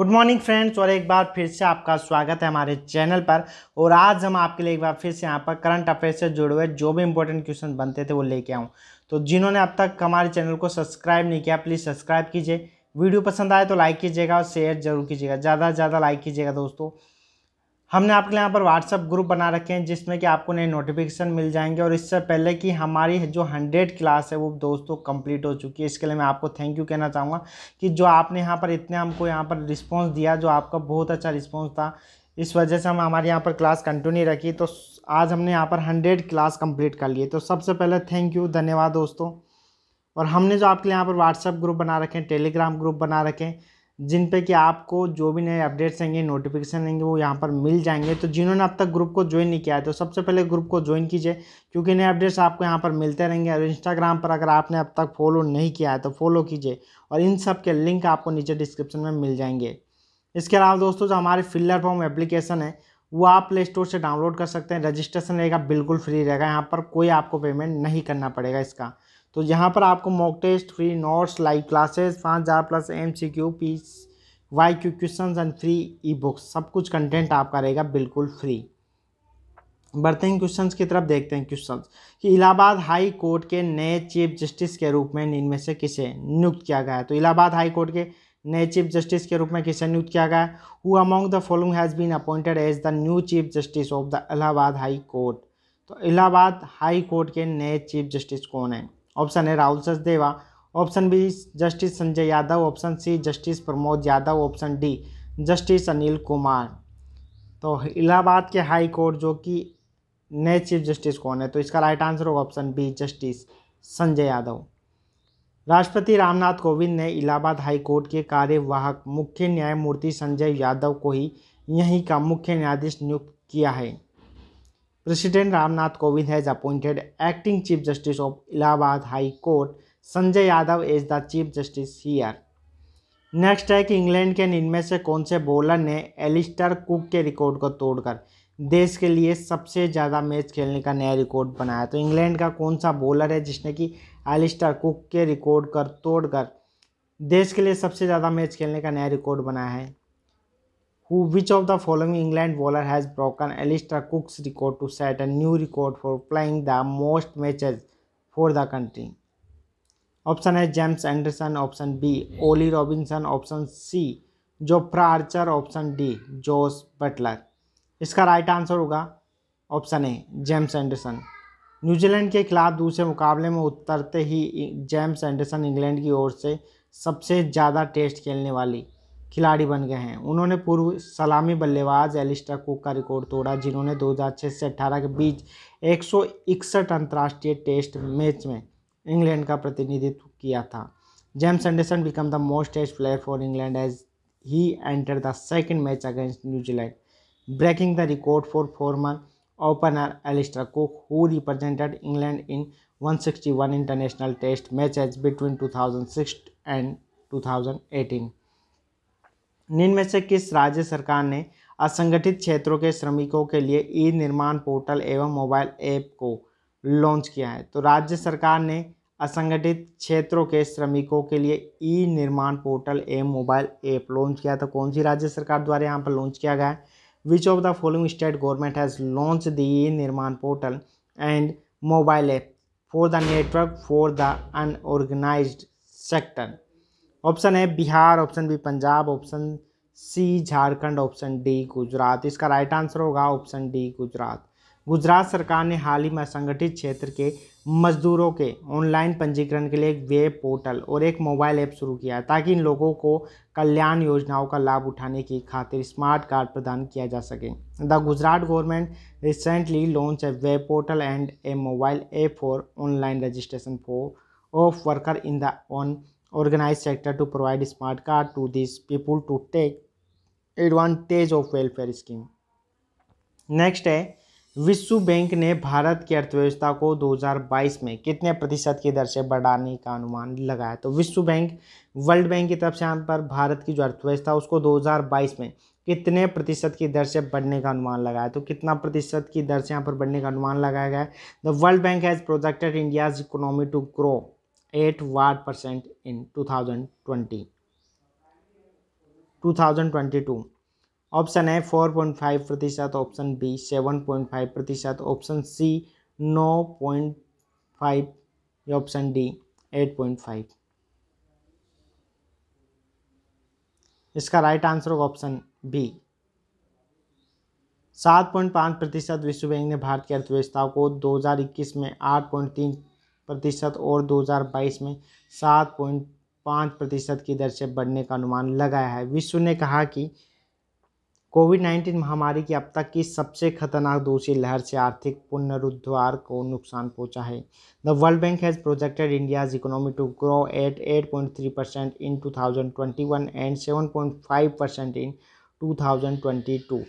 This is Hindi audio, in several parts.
गुड मॉर्निंग फ्रेंड्स और एक बार फिर से आपका स्वागत है हमारे चैनल पर और आज हम आपके लिए एक बार फिर से यहाँ पर करंट अफेयर से जुड़े हुए जो भी इंपॉर्टेंट क्वेश्चन बनते थे वो लेके आऊँ तो जिन्होंने अब तक हमारे चैनल को सब्सक्राइब नहीं किया प्लीज़ सब्सक्राइब कीजिए वीडियो पसंद आए तो लाइक कीजिएगा और शेयर जरूर कीजिएगा ज़्यादा से ज़्यादा लाइक कीजिएगा दोस्तों हमने आपके लिए यहाँ पर व्हाट्सअप ग्रुप बना रखे हैं जिसमें कि आपको नए नोटिफिकेशन मिल जाएंगे और इससे पहले कि हमारी जो हंड्रेड क्लास है वो दोस्तों कंप्लीट हो चुकी है इसके लिए मैं आपको थैंक यू कहना चाहूँगा कि जो आपने यहाँ पर इतने हमको यहाँ पर रिस्पॉन्स दिया जो आपका बहुत अच्छा रिस्पॉन्स था इस वजह से हम हमारे यहाँ पर क्लास कंटिन्यू रखी तो आज हमने यहाँ पर हंड्रेड क्लास कम्प्लीट कर लिए तो सबसे पहले थैंक यू धन्यवाद दोस्तों और हमने जो आपके लिए यहाँ पर व्हाट्सअप ग्रुप बना रखे हैं टेलीग्राम ग्रुप बना रखे हैं जिन पे कि आपको जो भी नए अपडेट्स आएंगे नोटिफिकेशन आएंगे वो यहाँ पर मिल जाएंगे तो जिन्होंने अब तक ग्रुप को ज्वाइन नहीं किया है तो सबसे पहले ग्रुप को ज्वाइन कीजिए क्योंकि नए अपडेट्स आपको यहाँ पर मिलते रहेंगे और इंस्टाग्राम पर अगर आपने अब तक फॉलो नहीं किया है तो फॉलो कीजिए और इन सब के लिंक आपको नीचे डिस्क्रिप्शन में मिल जाएंगे इसके अलावा दोस्तों जो हमारे फिल्लर फॉर्म एप्लीकेशन है वो आप प्ले स्टोर से डाउनलोड कर सकते हैं रजिस्ट्रेशन रहेगा बिल्कुल फ्री रहेगा यहाँ पर कोई आपको पेमेंट नहीं करना पड़ेगा इसका तो यहाँ पर आपको mock test free notes live classes पाँच हज़ार plus M C Q P Y Q question and free e books सब कुछ कंटेंट आपका रहेगा बिल्कुल फ्री बढ़ते हैं क्वेश्चन की तरफ देखते हैं क्वेश्चन कि इलाहाबाद हाई कोर्ट के नए चीफ जस्टिस के रूप में इनमें से किसे नियुक्त किया गया है तो इलाहाबाद हाई कोर्ट के नए चीफ जस्टिस के रूप में किसे नियुक्त किया गया है who among the following has been appointed as the new chief justice of the Allahabad high court तो इलाहाबाद हाई कोर्ट के नए चीफ जस्टिस कौन है ऑप्शन है Rahul Sachdeva option B justice Sanjay Yadav option C justice Pramod Yadav option D justice Anil Kumar तो इलाहाबाद के हाई कोर्ट जो कि नए चीफ जस्टिस कौन है तो इसका राइट आंसर होगा option B justice Sanjay Yadav राष्ट्रपति रामनाथ कोविंद ने इलाहाबाद हाई कोर्ट के कार्यवाहक मुख्य न्यायमूर्ति संजय यादव को ही यहीं का मुख्य न्यायाधीश नियुक्त किया है president Ramnath Kovind has appointed acting chief justice of Allahabad high court Sanjay Yadav as the chief justice here next है कि इंग्लैंड के इनमें से कौन से बॉलर ने एलिस्टर कुक के रिकॉर्ड को तोड़कर देश के लिए सबसे ज़्यादा मैच खेलने का नया रिकॉर्ड बनाया तो इंग्लैंड का कौन सा बॉलर है जिसने कि एलिस्टर कुक के रिकॉर्ड कर तोड़कर देश के लिए सबसे ज़्यादा मैच खेलने का नया रिकॉर्ड बनाया है Who, which of the following England bowler has broken Alistair Cook's record to set a new record for playing the most matches for the country? Option है James Anderson option B Ollie Robinson option C Jofra Archer option D Jos Buttler इसका राइट आंसर होगा option A James Anderson New Zealand के खिलाफ दूसरे मुकाबले में उतरते ही जेम्स एंडरसन इंग्लैंड की ओर से सबसे ज़्यादा टेस्ट खेलने वाली खिलाड़ी बन गए हैं उन्होंने पूर्व सलामी बल्लेबाज एलिस्टा कुक का रिकॉर्ड तोड़ा जिन्होंने 2006 से 18 के बीच एक अंतर्राष्ट्रीय टेस्ट मैच में इंग्लैंड का प्रतिनिधित्व किया था James Anderson become the most test player for England as he enter the second match against New Zealand breaking the record for former one sixty one international test match as 161 two thousand six and 2006 thousand 2018. निम्न में से किस राज्य सरकार ने असंगठित क्षेत्रों के श्रमिकों के लिए ई निर्माण पोर्टल एवं मोबाइल ऐप को लॉन्च किया है तो राज्य सरकार ने असंगठित क्षेत्रों के श्रमिकों के लिए ई निर्माण पोर्टल एवं मोबाइल ऐप लॉन्च किया था तो कौन सी राज्य सरकार द्वारा यहाँ पर लॉन्च किया गया है which of the following state government has launch the e Nirman portal and mobile app for the network for the unorganised sector option है Bihar option B Punjab option C Jharkhand option D Gujarat इसका राइट आंसर होगा ऑप्शन डी गुजरात गुजरात सरकार ने हाल ही में असंगठित क्षेत्र के मजदूरों के ऑनलाइन पंजीकरण के लिए एक वेब पोर्टल और एक मोबाइल ऐप शुरू किया है ताकि इन लोगों को कल्याण योजनाओं का लाभ उठाने की खातिर स्मार्ट कार्ड प्रदान किया जा सके the Gujarat government recently launch a web portal and a mobile app for online registration for of worker in the on organized sector to provide smart card to these people to take advantage of welfare scheme next है विश्व बैंक ने भारत की अर्थव्यवस्था को 2022 में कितने प्रतिशत की दर से बढ़ाने का अनुमान लगाया तो विश्व बैंक वर्ल्ड बैंक की तरफ से यहाँ पर भारत की जो अर्थव्यवस्था उसको 2022 में कितने प्रतिशत की दर से बढ़ने का अनुमान लगाया तो कितना प्रतिशत की दर से यहाँ पर बढ़ने का अनुमान लगाया गया है the world bank has projected India's economy to grow at what percent in two thousand twenty two thousand twenty two option है फोर पॉइंट फाइव प्रतिशत option B seven point five प्रतिशत ऑप्शन सी नौ point five option D eight point five इसका राइट आंसर होगा ऑप्शन बी सात पॉइंट पाँच प्रतिशत विश्व बैंक ने भारत की अर्थव्यवस्था को दो हज़ार इक्कीस में आठ पॉइंट तीन प्रतिशत और 2022 में 7.5 प्रतिशत की दर से बढ़ने का अनुमान लगाया है विश्व ने कहा कि कोविड 19 महामारी की अब तक की सबसे खतरनाक दूसरी लहर से आर्थिक पुनरुद्धार को नुकसान पहुंचा है the world bank has projected India's economy to grow at eight point three percent in two thousand twenty one and seven point five percent in two thousand twenty two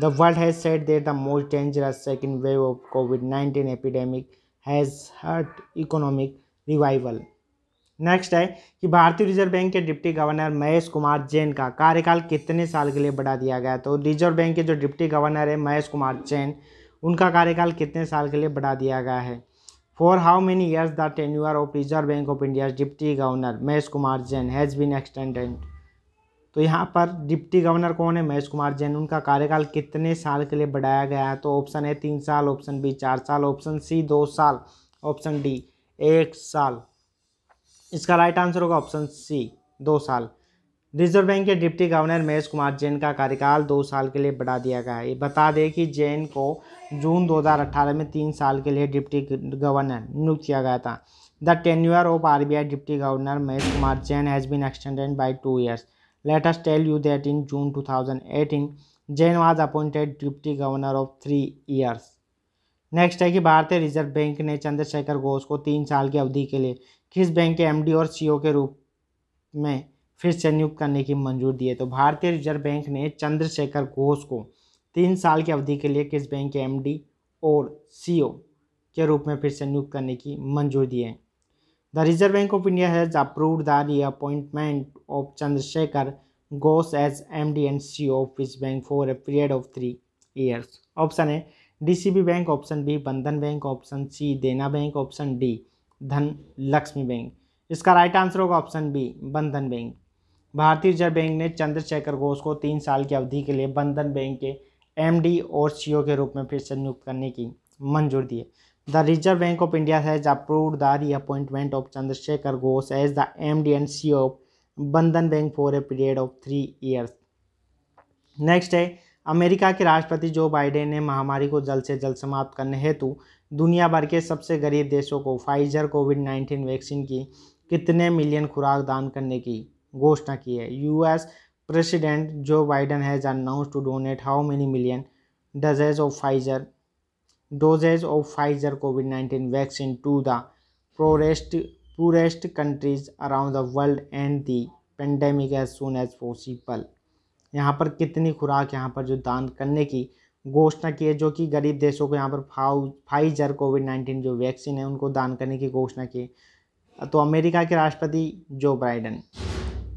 the world has set there the most dangerous second wave of COVID nineteen epidemic has hurt economic revival next है कि भारतीय रिजर्व बैंक के डिप्टी गवर्नर महेश कुमार जैन का कार्यकाल कितने साल के लिए बढ़ा दिया गया तो रिजर्व बैंक के जो डिप्टी गवर्नर है महेश कुमार जैन उनका कार्यकाल कितने साल के लिए बढ़ा दिया गया है for how many years the tenure of reserve bank of India deputy governor Mahesh Kumar Jain has been extended तो यहाँ पर डिप्टी गवर्नर कौन है महेश कुमार जैन उनका कार्यकाल कितने साल के लिए बढ़ाया गया है तो ऑप्शन है तीन साल ऑप्शन बी चार साल ऑप्शन सी दो साल ऑप्शन डी एक साल इसका राइट आंसर होगा ऑप्शन सी दो साल रिजर्व बैंक के डिप्टी गवर्नर महेश कुमार जैन का कार्यकाल दो साल के लिए बढ़ा दिया गया है ये बता दें कि जैन को जून 2018 में तीन साल के लिए डिप्टी गवर्नर नियुक्त किया गया था the tenure of RBI deputy governor Mahesh Kumar Jain has been extended by two years Let us tell you that in June 2018, Jain was appointed Deputy Governor of three years. Next है कि भारतीय रिजर्व बैंक ने चंद्रशेखर घोष को तीन साल की अवधि के लिए किस बैंक के एमडी और सीईओ e के रूप में फिर से नियुक्त करने की मंजूर दी है तो भारतीय रिजर्व बैंक ने चंद्रशेखर घोष को तीन साल की अवधि के लिए किस बैंक के एमडी और सीईओ e के रूप में फिर से नियुक्त करने की मंजूर दी है the reserve bank of India has has approved the reappointment of Chandrasekhar Ghosh as MD and CEO of Fish bank for a period of three years option C DCB bank option B Bandhan bank option C Dena bank option D Dhanlaxmi bank इसका राइट आंसर होगा ऑप्शन बी बंधन बैंक भारतीय रिजर्व बैंक ने चंद्रशेखर घोष को तीन साल की अवधि के लिए बंधन बैंक के एमडी और सीईओ e के रूप में फिर से नियुक्त करने की मंजूरी दी है The Reserve Bank of India has approved appointment of Chandrashekhar Ghosh as the M D and C of Bandhan bank for a period of three years next है अमेरिका के राष्ट्रपति जो बाइडेन ने महामारी को जल्द से जल्द समाप्त करने हेतु दुनिया भर के सबसे गरीब देशों को फाइजर कोविड नाइन्टीन वैक्सीन की कितने मिलियन खुराक दान करने की घोषणा की है US president Joe Biden has announce to donate how many million doses of Pfizer doses of Pfizer COVID 19 vaccine to the poorest, poorest countries around the world and the pandemic as soon as possible. यहाँ पर कितनी खुराक यहाँ पर जो दान करने की घोषणा की है जो कि गरीब देशों को यहाँ पर फाउ फाइजर कोविड नाइन्टीन जो वैक्सीन है उनको दान करने की घोषणा की तो अमेरिका के राष्ट्रपति जो बाइडन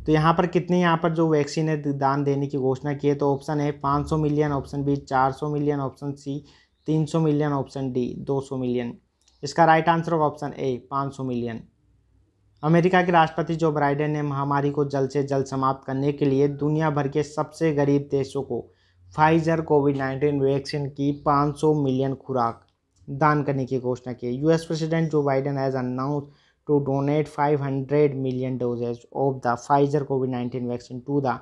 तो यहाँ पर कितनी यहाँ पर जो वैक्सीन है दान देने की घोषणा की है तो ऑप्शन है 500 million option B 400 million option C 300 million option D 200 million इसका राइट आंसर होगा ऑप्शन ए 500 मिलियन अमेरिका के राष्ट्रपति जो बाइडेन ने महामारी को जल्द से जल्द समाप्त करने के लिए दुनिया भर के सबसे गरीब देशों को फाइजर कोविड नाइन्टीन वैक्सीन की 500 मिलियन खुराक दान करने की घोषणा की US president Joe Biden has announce to donate 500 million doses of the Pfizer COVID nineteen vaccine to the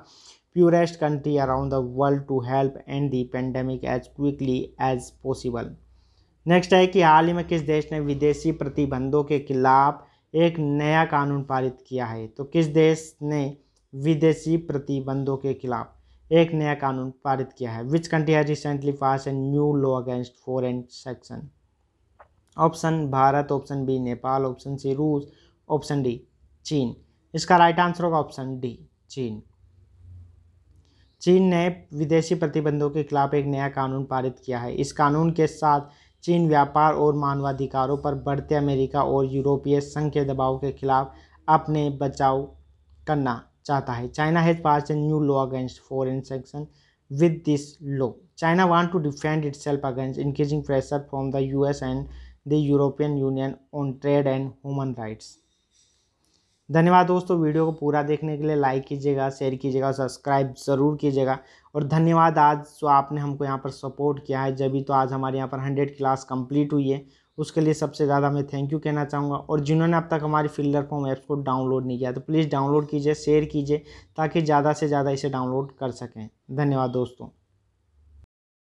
poorest country around the world to help end the pandemic as quickly as possible next है कि हाल ही में किस देश ने विदेशी प्रतिबंधों के खिलाफ एक नया कानून पारित किया है तो किस देश ने विदेशी प्रतिबंधों के खिलाफ एक नया कानून पारित किया है which country has recently pass a new law against foreign section option Bharat option B Nepal option C रूस ऑप्शन डी चीन इसका राइट आंसर होगा ऑप्शन डी चीन चीन ने विदेशी प्रतिबंधों के खिलाफ एक नया कानून पारित किया है इस कानून के साथ चीन व्यापार और मानवाधिकारों पर बढ़ते अमेरिका और यूरोपीय संघ के दबाव के खिलाफ अपने बचाव करना चाहता है China has pass a new law against foreign sanction with China law. To defend itself against increasing pressure from the U S and the European union on trade and human rights धन्यवाद दोस्तों वीडियो को पूरा देखने के लिए लाइक कीजिएगा शेयर कीजिएगा सब्सक्राइब ज़रूर कीजिएगा और धन्यवाद आज जो आपने हमको यहाँ पर सपोर्ट किया है जब भी तो आज हमारे यहाँ पर हंड्रेड क्लास कंप्लीट हुई है उसके लिए सबसे ज़्यादा मैं थैंक यू कहना चाहूँगा और जिन्होंने अब तक हमारी फिल्डर फॉर्म ऐप्स को डाउनलोड नहीं किया तो प्लीज़ डाउनलोड कीजिए शेयर कीजिए ताकि ज़्यादा से ज़्यादा इसे डाउनलोड कर सकें धन्यवाद दोस्तों